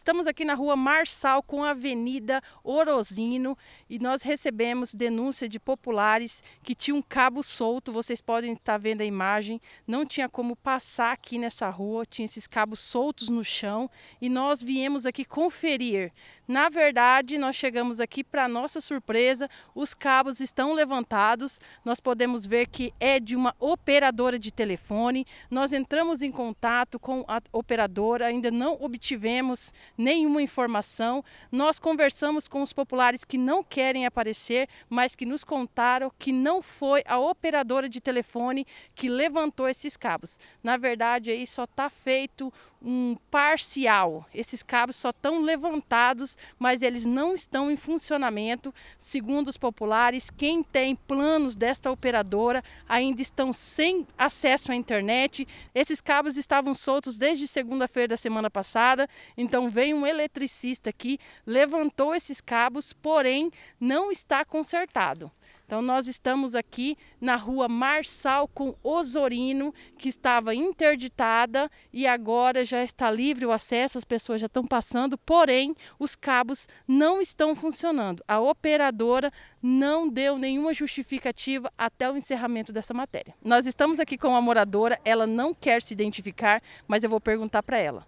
Estamos aqui na rua Marçal com a Avenida Orozino e nós recebemos denúncia de populares que tinha um cabo solto. Vocês podem estar vendo a imagem. Não tinha como passar aqui nessa rua, tinha esses cabos soltos no chão e nós viemos aqui conferir. Na verdade, nós chegamos aqui para nossa surpresa, os cabos estão levantados. Nós podemos ver que é de uma operadora de telefone. Nós entramos em contato com a operadora, ainda não obtivemos nenhuma informação. Nós conversamos com os populares que não querem aparecer, mas que nos contaram que não foi a operadora de telefone que levantou esses cabos. Na verdade, aí só está feito um parcial. Esses cabos só estão levantados, mas eles não estão em funcionamento. Segundo os populares, quem tem planos desta operadora ainda estão sem acesso à internet. Esses cabos estavam soltos desde segunda-feira da semana passada, então veio um eletricista aqui, levantou esses cabos, porém não está consertado. Então nós estamos aqui na rua Marçal com Osorino, que estava interditada e agora já está livre o acesso, as pessoas já estão passando, porém os cabos não estão funcionando. A operadora não deu nenhuma justificativa até o encerramento dessa matéria. Nós estamos aqui com a moradora, ela não quer se identificar, mas eu vou perguntar para ela.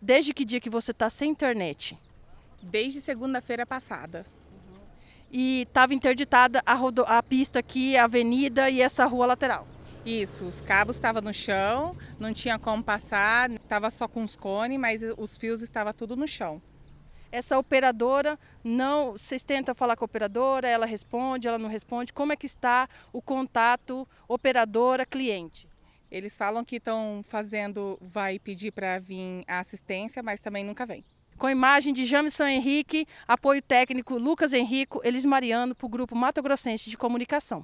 Desde que dia que você está sem internet? Desde segunda-feira passada e estava interditada a, rodo, a pista aqui, a avenida e essa rua lateral. Isso, os cabos estavam no chão, não tinha como passar, estava só com os cones, mas os fios estavam tudo no chão. Essa operadora não, vocês tentam falar com a operadora, ela responde, ela não responde. Como é que está o contato operadora-cliente? Eles falam que estão fazendo, vai pedir para vir a assistência, mas também nunca vem com imagem de Jamison Henrique, apoio técnico Lucas Henrico, Elis Mariano, para o Grupo Mato Grossense de Comunicação.